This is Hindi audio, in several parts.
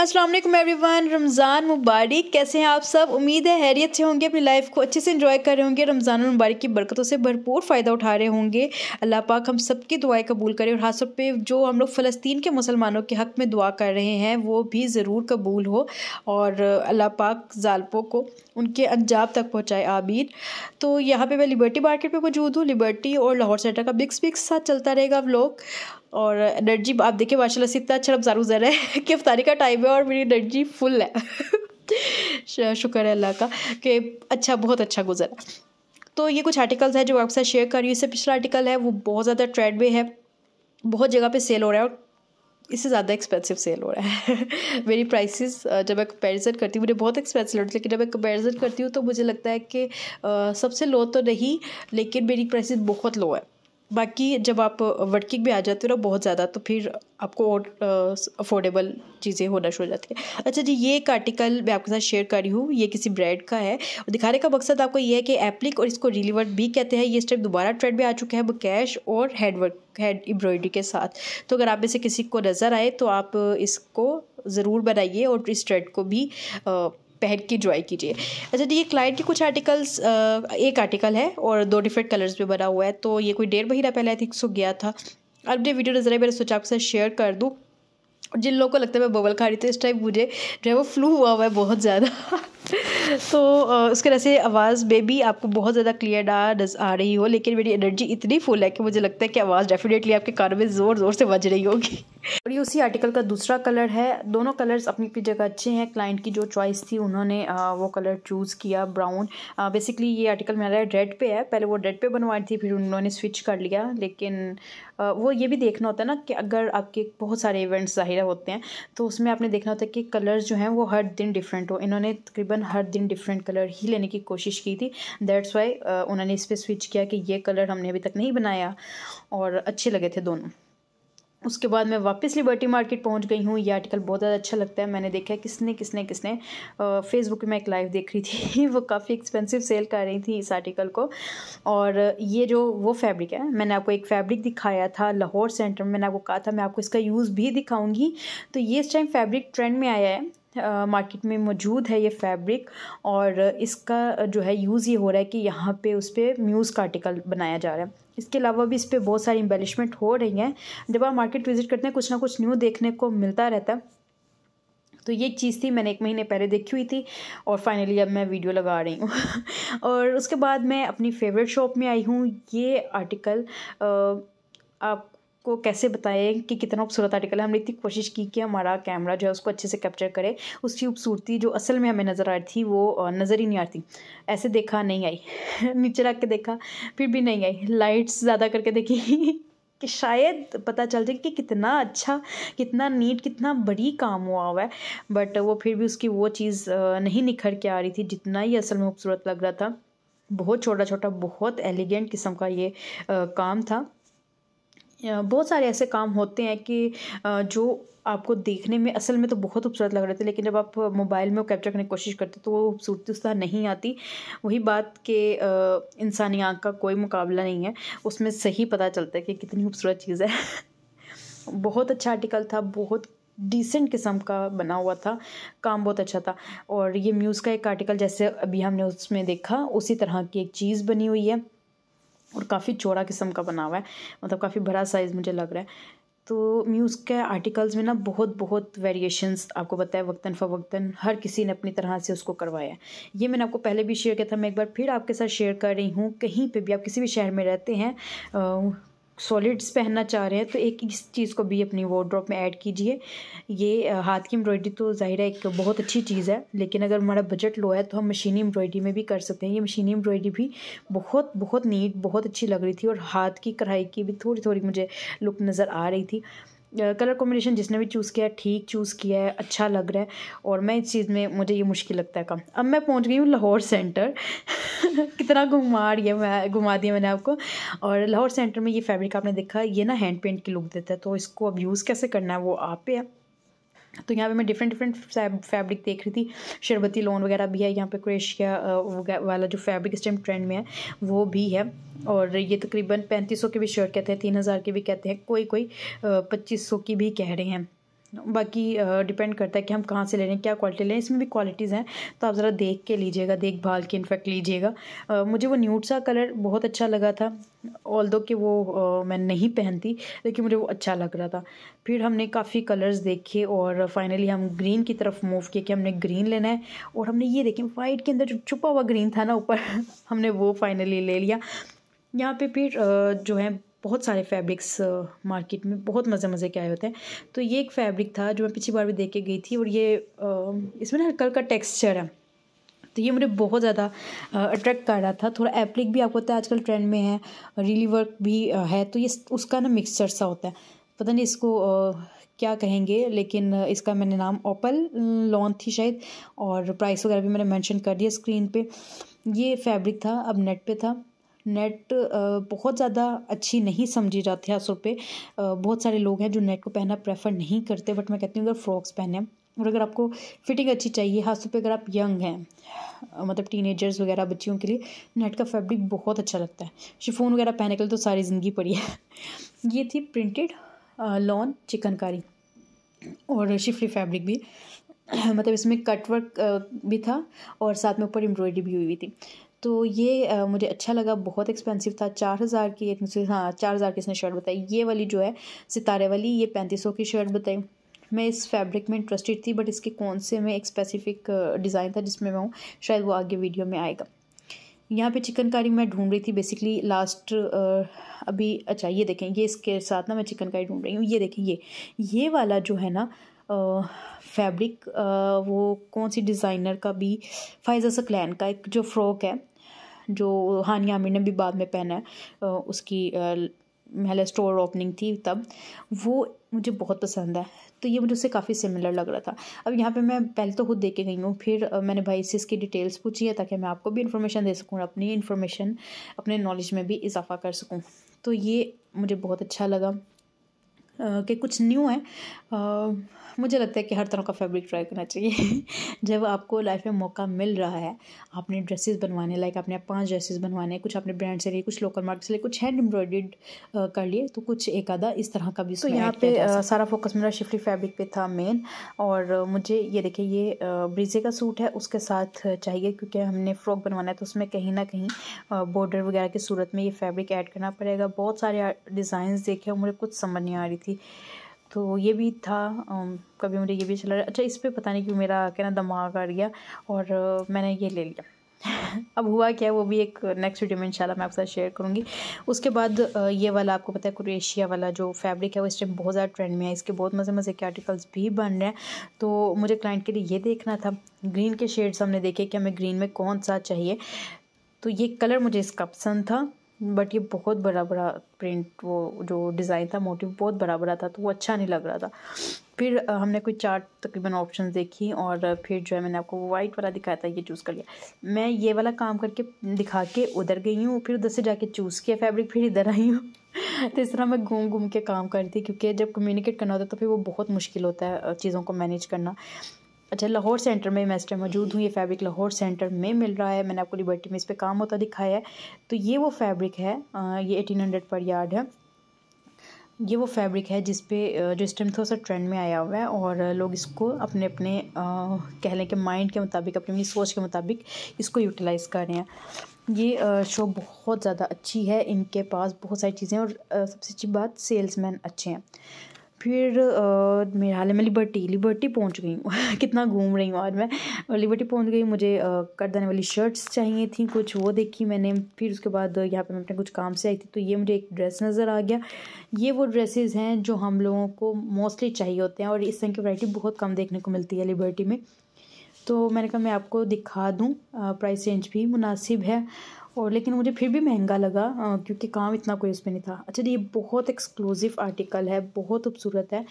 अस्सलाम एवरी वन रमज़ान मुबारक कैसे हैं आप सब उम्मीद है हैरियत से होंगे अपनी लाइफ को अच्छे से इन्जॉय कर रहे होंगे रमज़ान मुबारक की बरकतों से भरपूर फ़ायदा उठा रहे होंगे अल्लाह पाक हम सब की दुआएं कबूल करें और हाथ पे जो हम लोग फ़लस्तीन के मुसलमानों के हक़ में दुआ कर रहे हैं वो भी ज़रूर कबूल हो और अल्लाह पाक जालपों को उनके अंजाब तक पहुँचाए आबीर तो यहाँ पर मैं लिबर्टी मार्केट पर मौजूद हूँ लिबर्टी और लाहौर सेंटर का बिक्स बिक्स साथ चलता रहेगा आप लोग और एनर्जी आप देखिए माशाल्लाह से इतना अच्छा रमज़ान गुजर है कि अफ्तारी का टाइम है और मेरी एनर्जी फुल है शुक्र है अल्लाह का कि अच्छा बहुत अच्छा गुजरा तो ये कुछ आर्टिकल्स हैं जो आपके साथ शेयर कर रही हूँ इससे पिछला आर्टिकल है वो बहुत ज़्यादा ट्रेंड में है बहुत जगह पे सेल हो रहा है और इससे ज़्यादा एक्सपेंसिव सेल हो रहा है मेरी प्राइसेस जब मैं कंपेरिजन करती हूँ मुझे बहुत एक्सपेंसिव लग रही लेकिन जब मैं कंपेरिजन करती हूँ तो मुझे लगता है कि सबसे लो तो नहीं लेकिन मेरी प्राइसेस बहुत लो है बाकी जब आप वर्किंग भी आ जाते हो ना बहुत ज़्यादा तो फिर आपको और अफोर्डेबल चीज़ें होना शुरू हो जाती है अच्छा जी ये एक आर्टिकल मैं आपके साथ शेयर कर रही हूँ ये किसी ब्रांड का है और दिखाने का मकसद आपको ये है कि एप्लिक और इसको रिलीवर भी कहते हैं ये स्टेप दोबारा ट्रेंड में आ चुका है वो कैश और हैडवर्क हैंड एम्ब्रॉयडरी के साथ तो अगर आप में से किसी को नज़र आए तो आप इसको ज़रूर बनाइए और इस ट्रेंड को भी आ, पहन के ज्वाई कीजिए अच्छा तो ये क्लाइंट के कुछ आर्टिकल्स एक आर्टिकल है और दो डिफरेंट कलर्स में बना हुआ है तो ये कोई डेढ़ महीना पहले आई थिंक सो गया था अब ये वीडियो नजर है मैंने सोचा आपके साथ शेयर कर दूँ जिन लोगों को लगता है मैं बबल खा रही थी इस टाइम मुझे जो है वो फ्लू हुआ हुआ है बहुत ज़्यादा तो उसके वजह आवाज़ में भी आपको बहुत ज़्यादा क्लियर डा नज आ रही हो लेकिन मेरी एनर्जी इतनी फुल है कि मुझे लगता है कि आवाज़ डेफिनेटली आपके कान में ज़ोर ज़ोर से बज रही होगी और ये उसी आर्टिकल का दूसरा कलर है दोनों कलर्स अपनी अपनी जगह अच्छे हैं क्लाइंट की जो चॉइस थी उन्होंने वो कलर चूज़ किया ब्राउन बेसिकली ये आर्टिकल मेरा रेड पे है पहले वो रेड पे बनवाई थी फिर उन्होंने स्विच कर लिया लेकिन वो ये भी देखना होता है ना कि अगर आपके बहुत सारे इवेंट्स ज़ाहिर होते हैं तो उसमें आपने देखना होता है कि कलर्स जो हैं वो हर दिन डिफरेंट हो इन्होंने तकरीबन हर दिन डिफरेंट कलर ही लेने की कोशिश की थी दैट्स वाई उन्होंने इस पर स्विच किया कि ये कलर हमने अभी तक नहीं बनाया और अच्छे लगे थे दोनों उसके बाद मैं वापस लिबर्टी मार्केट पहुंच गई हूँ ये आर्टिकल बहुत ज़्यादा अच्छा लगता है मैंने देखा है किसने किसने किसने फेसबुक में एक लाइव देख रही थी वो काफ़ी एक्सपेंसिव सेल कर रही थी इस आर्टिकल को और ये जो वो फैब्रिक है मैंने आपको एक फैब्रिक दिखाया था लाहौर सेंटर में मैंने आपको कहा था मैं आपको इसका यूज़ भी दिखाऊँगी तो ये इस टाइम फैब्रिक ट्रेंड में आया है मार्केट में मौजूद है ये फैब्रिक और इसका जो है यूज़ ये हो रहा है कि यहाँ पे उस पर म्यूज़ का आर्टिकल बनाया जा रहा है इसके अलावा भी इस पर बहुत सारी एम्बेलिशमेंट हो रही हैं जब आप मार्केट विज़िट करते हैं कुछ ना कुछ न्यू देखने को मिलता रहता है तो ये चीज़ थी मैंने एक महीने पहले देखी हुई थी और फाइनली अब मैं वीडियो लगा रही हूँ और उसके बाद मैं अपनी फेवरेट शॉप में आई हूँ ये आर्टिकल आप को कैसे बताएं कि कितना खूबसूरत आर्टिकल है हमने इतनी कोशिश की कि हमारा कैमरा जो है उसको अच्छे से कैप्चर करे उसकी खूबसूरती जो असल में हमें नज़र आ रही थी वो नज़र ही नहीं आ रही थी ऐसे देखा नहीं आई नीचे रख के देखा फिर भी नहीं आई लाइट्स ज़्यादा करके देखी कि शायद पता चल जाए कि कितना अच्छा कितना नीट कितना बड़ी काम हुआ हुआ है बट वो फिर भी उसकी वो चीज़ नहीं निखर के आ रही थी जितना ही असल में खूबसूरत लग रहा था बहुत छोटा छोटा बहुत एलिगेंट किस्म का ये आ, काम था बहुत सारे ऐसे काम होते हैं कि जो आपको देखने में असल में तो बहुत खूबसूरत लग रहे थे लेकिन जब आप मोबाइल में कैप्चर करने की कोशिश करते तो वो खूबसूरती उस तरह नहीं आती वही बात कि इंसानी आँख का कोई मुकाबला नहीं है उसमें सही पता चलता है कि कितनी खूबसूरत चीज़ है बहुत अच्छा आर्टिकल था बहुत डिसेंट किस्म का बना हुआ था काम बहुत अच्छा था और ये म्यूज़ का एक आर्टिकल जैसे अभी हमने उसमें देखा उसी तरह की एक चीज़ बनी हुई है और काफ़ी चौड़ा किस्म का बना हुआ है मतलब काफ़ी बड़ा साइज़ मुझे लग रहा है तो म्यूज़ के आर्टिकल्स में ना बहुत बहुत वेरिएशंस आपको बताया वक्तन फ़वक्तन हर किसी ने अपनी तरह से उसको करवाया ये मैंने आपको पहले भी शेयर किया था मैं एक बार फिर आपके साथ शेयर कर रही हूँ कहीं पे भी आप किसी भी शहर में रहते हैं सॉलिड्स पहनना चाह रहे हैं तो एक इस चीज़ को भी अपनी वॉर्ड्रॉप में ऐड कीजिए ये हाथ की एम्ब्रॉयडरी तो ज़ाहिर है एक बहुत अच्छी चीज़ है लेकिन अगर हमारा बजट लो है तो हम मशीनी एम्ब्रॉयडरी में भी कर सकते हैं ये मशीनी एम्ब्रॉयडरी भी बहुत बहुत नीट बहुत अच्छी लग रही थी और हाथ की कढ़ाई की भी थोड़ी थोड़ी मुझे लुक नज़र आ रही थी कलर कॉम्बिनेशन जिसने भी चूज़ किया है ठीक चूज़ किया है अच्छा लग रहा है और मैं इस चीज़ में मुझे ये मुश्किल लगता है कम अब मैं पहुंच गई हूँ लाहौर सेंटर कितना घुमा रही है मैं घुमा दिया मैंने आपको और लाहौर सेंटर में ये फैब्रिक आपने देखा ये ना हैंड पेंट की लुक देता है तो इसको अब यूज़ कैसे करना है वो आप पे है तो यहाँ पे मैं डिफरेंट डिफरेंट फैब्रिक देख रही थी शरबती लोन वगैरह भी है यहाँ पे क्रेशिया वाला जो फैब्रिक इस टाइम ट्रेंड में है वो भी है और ये तकरीबन पैंतीस सौ के भी शर्ट कहते हैं तीन हज़ार के भी कहते हैं कोई कोई पच्चीस सौ की भी कह रहे हैं बाकी डिपेंड करता है कि हम कहाँ से ले रहे हैं क्या क्वालिटी ले रहे हैं इसमें भी क्वालिटीज़ हैं तो आप ज़रा देख के लीजिएगा देखभाल के इनफेक्ट लीजिएगा मुझे वो न्यूट सा कलर बहुत अच्छा लगा था ऑल दो कि वो आ, मैं नहीं पहनती लेकिन मुझे वो अच्छा लग रहा था फिर हमने काफ़ी कलर्स देखे और फाइनली हम ग्रीन की तरफ मूव किए कि हमने ग्रीन लेना है और हमने ये देखे वाइट के अंदर जो छुपा हुआ ग्रीन था ना ऊपर हमने वो फाइनली ले लिया यहाँ पे फिर जो है बहुत सारे फैब्रिक्स मार्केट में बहुत मज़े मज़े के आए होते हैं तो ये एक फैब्रिक था जो मैं पिछली बार भी देख के गई थी और ये इसमें ना हल्का हल्का टेक्स्चर है तो ये मुझे बहुत ज़्यादा अट्रैक्ट कर रहा था थोड़ा एप्लिक भी आपको पता है आजकल ट्रेंड में है रीली वर्क भी है तो ये उसका ना मिक्सचर सा होता है पता नहीं इसको क्या कहेंगे लेकिन इसका मैंने नाम ओपल लॉन्च थी शायद और प्राइस वगैरह भी मैंने मेंशन कर दिया स्क्रीन पे ये फैब्रिक था अब नेट पे था नेट बहुत ज़्यादा अच्छी नहीं समझी जाती है आसों पे बहुत सारे लोग हैं जो नेट को पहनना प्रेफर नहीं करते बट मैं कहती हूँ अगर फ्रॉक्स पहने और अगर आपको फिटिंग अच्छी चाहिए खासतौर पर अगर आप यंग हैं मतलब टीनेजर्स वगैरह बच्चियों के लिए नेट का फैब्रिक बहुत अच्छा लगता है शिफोन वगैरह पहने के लिए तो सारी ज़िंदगी पड़ी है ये थी प्रिंटेड लॉन चिकनकारी और शिफली फैब्रिक भी मतलब इसमें कटवर्क भी था और साथ में ऊपर एम्ब्रॉयडरी भी हुई हुई थी तो ये मुझे अच्छा लगा बहुत एक्सपेंसिव था चार हज़ार की एक हाँ चार हज़ार की इसने शर्ट बताई ये वाली जो है सितारे वाली ये पैंतीस सौ की शर्ट बताई मैं इस फैब्रिक में इंटरेस्टेड थी बट इसके कौन से में एक स्पेसिफिक डिज़ाइन था जिसमें मैं हूँ शायद वो आगे वीडियो में आएगा यहाँ पे चिकनकारी मैं ढूंढ रही थी बेसिकली लास्ट अभी अच्छा ये देखें ये इसके साथ ना मैं चिकनकारी ढूंढ रही हूँ ये देखें ये ये वाला जो है ना फैब्रिक वो कौन सी डिज़ाइनर का भी फाइजा सकलैन का एक जो फ्रॉक है जो हानिया आमिर ने भी बाद में पहना है उसकी महल स्टोर ओपनिंग थी तब वो मुझे बहुत पसंद है तो ये मुझे उससे काफ़ी सिमिलर लग रहा था अब यहाँ पे मैं पहले तो खुद दे के गई हूँ फिर मैंने भाई से इसकी डिटेल्स पूछी है ताकि मैं आपको भी इन्फॉर्मेशन दे सकूँ अपनी इन्फॉर्मेशन अपने नॉलेज में भी इजाफा कर सकूँ तो ये मुझे बहुत अच्छा लगा के कुछ न्यू हैं मुझे लगता है कि हर तरह का फैब्रिक ट्राई करना चाहिए जब आपको लाइफ में मौका मिल रहा है आपने ड्रेसेस बनवाने लाइक आपने पांच ड्रेसेस बनवाने कुछ अपने ब्रांड से लिए कुछ लोकल मार्केट से लिए कुछ हैंड एम्ब्रॉयड कर लिए तो कुछ एक आधा इस तरह का भी तो यहाँ पे सारा फोकस मेरा शिफ्टी फैब्रिक पे था मेन और मुझे ये देखिए ये ब्रीजे का सूट है उसके साथ चाहिए क्योंकि हमने फ्रॉक बनवाना है तो उसमें कहीं ना कहीं बॉर्डर वगैरह की सूरत में ये फैब्रिक ऐड करना पड़ेगा बहुत सारे डिज़ाइन देखे और मुझे कुछ समझ नहीं आ रही थी थी तो ये भी था कभी मुझे ये भी चला अच्छा इस पर पता नहीं क्यों मेरा क्या ना दिमाग आ गया और मैंने ये ले लिया अब हुआ क्या वो भी एक नेक्स्ट वीडियो में इंशाल्लाह मैं आपके साथ शेयर करूँगी उसके बाद ये वाला आपको पता है क्रोएशिया वाला जो फैब्रिक है वो इस टाइम बहुत ज़्यादा ट्रेंड में है इसके बहुत मज़े मज़े के आर्टिकल्स भी बन रहे हैं तो मुझे क्लाइंट के लिए ये देखना था ग्रीन के शेड्स हमने देखे कि हमें ग्रीन में कौन सा चाहिए तो ये कलर मुझे इसका पसंद था बट ये बहुत बड़ा बड़ा प्रिंट वो जो डिज़ाइन था मोटिव बहुत बड़ा बड़ा था तो वो अच्छा नहीं लग रहा था फिर हमने कोई चार तकरीबन ऑप्शन देखी और फिर जो है मैंने आपको वाइट वाला दिखाया था ये चूज़ कर लिया मैं ये वाला काम करके दिखा के उधर गई हूँ फिर उधर से जाके चूज़ किया फैब्रिक फिर इधर आई हूँ तो इस तरह मैं घूम घूम के काम करती क्योंकि जब कम्युनिकेट करना होता है तो फिर वो बहुत मुश्किल होता है चीज़ों को मैनेज करना अच्छा लाहौर सेंटर में मैं इस टाइम मौजूद हूँ ये फैब्रिक लाहौर सेंटर में मिल रहा है मैंने आपको लिबर्टी में इस पर काम होता दिखाया है तो ये वो फैब्रिक है ये एटीन हंड्रेड पर यार्ड है ये वो फैब्रिक है जिस पे जो इस टाइम थोड़ा सा ट्रेंड में आया हुआ है और लोग इसको अपने अपने कह लें कि माइंड के मुताबिक अपनी अपनी सोच के मुताबिक इसको यूटिलाइज़ कर रहे हैं ये शो बहुत ज़्यादा अच्छी है इनके पास बहुत सारी चीज़ें और सबसे अच्छी बात सेल्समैन अच्छे हैं फिर मेरे हाल में लिबर्टी लिबर्टी पहुंच गई हूँ कितना घूम रही हूँ आज मैं लिबर्टी पहुंच गई मुझे कट देने वाली शर्ट्स चाहिए थी कुछ वो देखी मैंने फिर उसके बाद यहाँ पे मैं अपने कुछ काम से आई थी तो ये मुझे एक ड्रेस नज़र आ गया ये वो ड्रेसेस हैं जो हम लोगों को मोस्टली चाहिए होते हैं और इस तरह की वैरायटी बहुत कम देखने को मिलती है लिबर्टी में तो मैंने कहा मैं आपको दिखा दूँ प्राइस रेंज भी मुनासिब है और लेकिन मुझे फिर भी महंगा लगा आ, क्योंकि काम इतना कोई उसमें नहीं था अच्छा ये बहुत एक्सक्लूसिव आर्टिकल है बहुत खूबसूरत है आ,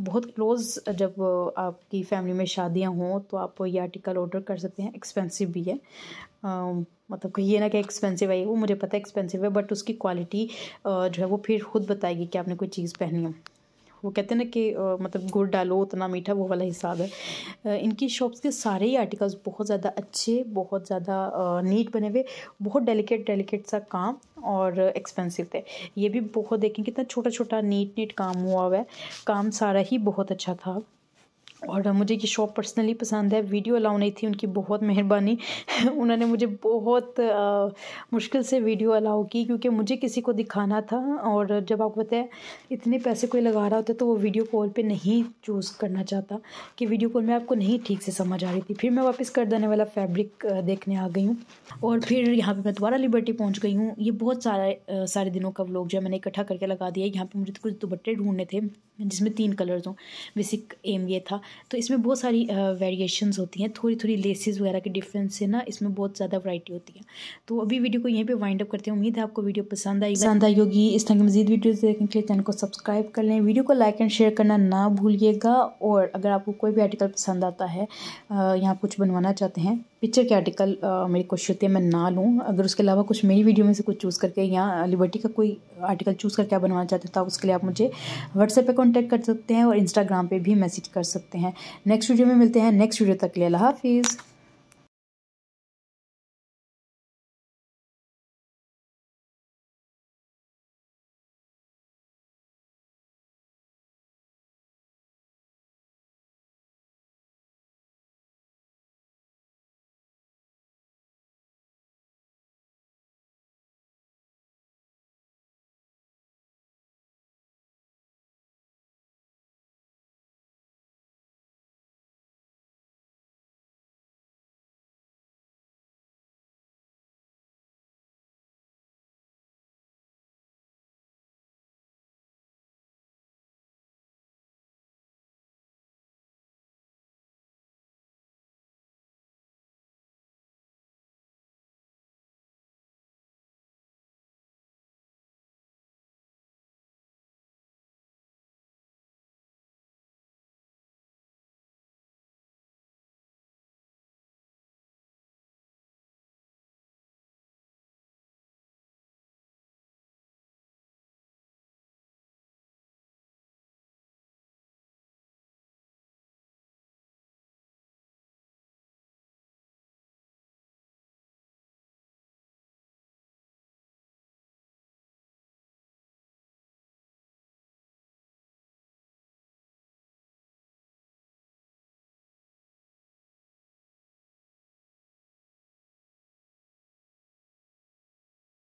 बहुत क्लोज़ जब आपकी फैमिली में शादियां हों तो आप ये आर्टिकल ऑर्डर कर सकते हैं एक्सपेंसिव भी है आ, मतलब कि ये ना कि एक्सपेंसिव है वो मुझे पता है एक्सपेंसिव है बट उसकी क्वालिटी जो है वो फिर खुद बताएगी कि आपने कोई चीज़ पहनी है वो कहते हैं ना कि मतलब गुड़ डालो उतना मीठा वो वाला हिसाब है इनकी शॉप्स के सारे ही आर्टिकल्स बहुत ज़्यादा अच्छे बहुत ज़्यादा नीट बने हुए बहुत डेलिकेट डेलिकेट सा काम और एक्सपेंसिव थे ये भी बहुत देखें कितना छोटा छोटा नीट नीट काम हुआ हुआ है काम सारा ही बहुत अच्छा था और मुझे ये शॉप पर्सनली पसंद है वीडियो अलाउ नहीं थी उनकी बहुत मेहरबानी उन्होंने मुझे बहुत आ, मुश्किल से वीडियो अलाउ की क्योंकि मुझे किसी को दिखाना था और जब आपको पता है इतने पैसे कोई लगा रहा होता है तो वो वीडियो कॉल पे नहीं चूज़ करना चाहता कि वीडियो कॉल में आपको नहीं ठीक से समझ आ रही थी फिर मैं वापस कर देने वाला फैब्रिक देखने आ गई हूँ और फिर यहाँ पर मैं दोबारा लिबर्टी पहुँच गई हूँ ये बहुत सारे सारे दिनों का लोग जो है मैंने इकट्ठा करके लगा दिया यहाँ पर मुझे कुछ दुपट्टे ढूंढने थे जिसमें तीन कलर्स हों बेसिक एम ये था तो इसमें बहुत सारी वेरिएशंस होती हैं थोड़ी थोड़ी लेसेस वगैरह के डिफरेंस से ना इसमें बहुत ज़्यादा वैरायटी होती है तो अभी वीडियो को यहीं पे वाइंड अप करते हैं उम्मीद है आपको वीडियो पसंद आई पसंद आई होगी इस तरह की मजीद वीडियोज़ देखने के लिए चैनल को सब्सक्राइब कर लें वीडियो को लाइक एंड शेयर करना ना भूलिएगा और अगर आपको कोई भी आर्टिकल पसंद आता है यहाँ कुछ बनवाना चाहते हैं पिक्चर के आर्टिकल मेरी कोशिश होती है मैं ना लूँ अगर उसके अलावा कुछ मेरी वीडियो में से कुछ चूज़ करके या लिबर्टी का कोई आर्टिकल चूज़ करके आप बनवाना चाहते हो तो उसके लिए आप मुझे व्हाट्सएप पे कांटेक्ट कर सकते हैं और इंस्टाग्राम पे भी मैसेज कर सकते हैं नेक्स्ट वीडियो में मिलते हैं नेक्स्ट वीडियो तक लिए अल्लाह हाफिज़